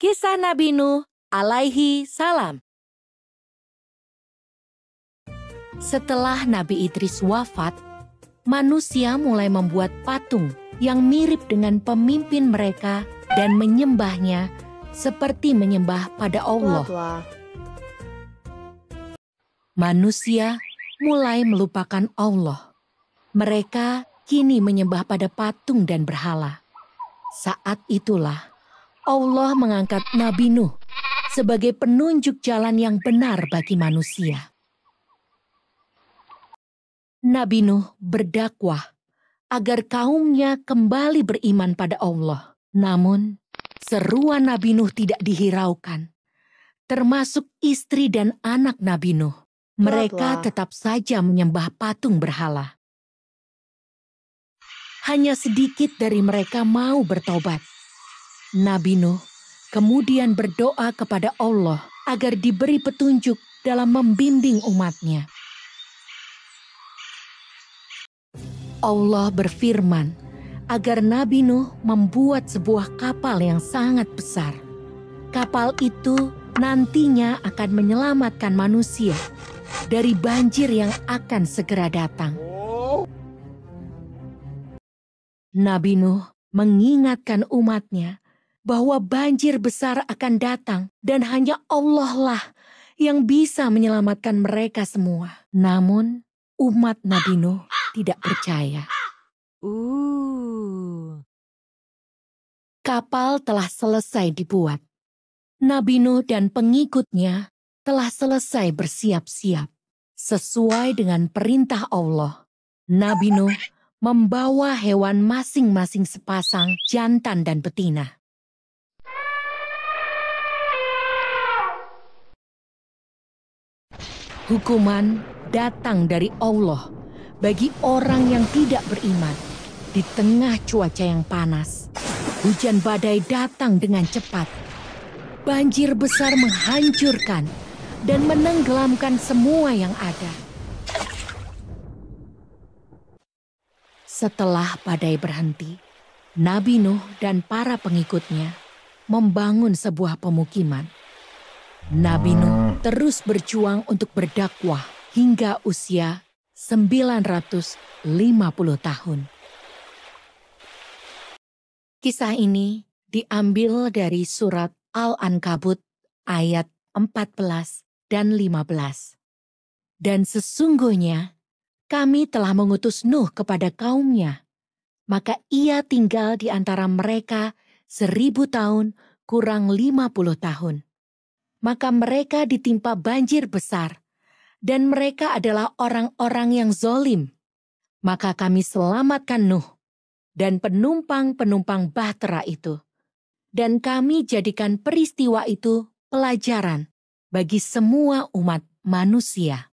Kisah Nabi Nuh alaihi salam. Setelah Nabi Idris wafat, manusia mulai membuat patung yang mirip dengan pemimpin mereka dan menyembahnya seperti menyembah pada Allah. Manusia mulai melupakan Allah. Mereka kini menyembah pada patung dan berhala. Saat itulah Allah mengangkat Nabi Nuh sebagai penunjuk jalan yang benar bagi manusia. Nabi Nuh berdakwah agar kaumnya kembali beriman pada Allah. Namun, seruan Nabi Nuh tidak dihiraukan, termasuk istri dan anak Nabi Nuh. Mereka tetap saja menyembah patung berhala. Hanya sedikit dari mereka mau bertobat. Nabi Nuh kemudian berdoa kepada Allah agar diberi petunjuk dalam membimbing umatnya. Allah berfirman agar Nabi Nuh membuat sebuah kapal yang sangat besar. Kapal itu nantinya akan menyelamatkan manusia dari banjir yang akan segera datang. Nabi Nuh mengingatkan umatnya bahwa banjir besar akan datang dan hanya Allah lah yang bisa menyelamatkan mereka semua. Namun, umat Nabi Nuh tidak percaya. Uh. Kapal telah selesai dibuat. Nabi Nuh dan pengikutnya telah selesai bersiap-siap. Sesuai dengan perintah Allah, Nabi Nuh membawa hewan masing-masing sepasang jantan dan betina. Hukuman datang dari Allah bagi orang yang tidak beriman di tengah cuaca yang panas. Hujan badai datang dengan cepat. Banjir besar menghancurkan dan menenggelamkan semua yang ada. Setelah badai berhenti, Nabi Nuh dan para pengikutnya membangun sebuah pemukiman. Nabi Nuh hmm. terus berjuang untuk berdakwah hingga usia 950 tahun. Kisah ini diambil dari surat Al-Ankabut ayat 14 dan 15. Dan sesungguhnya kami telah mengutus Nuh kepada kaumnya, maka ia tinggal di antara mereka seribu tahun kurang lima puluh tahun maka mereka ditimpa banjir besar, dan mereka adalah orang-orang yang zolim. Maka kami selamatkan Nuh dan penumpang-penumpang bahtera itu. Dan kami jadikan peristiwa itu pelajaran bagi semua umat manusia.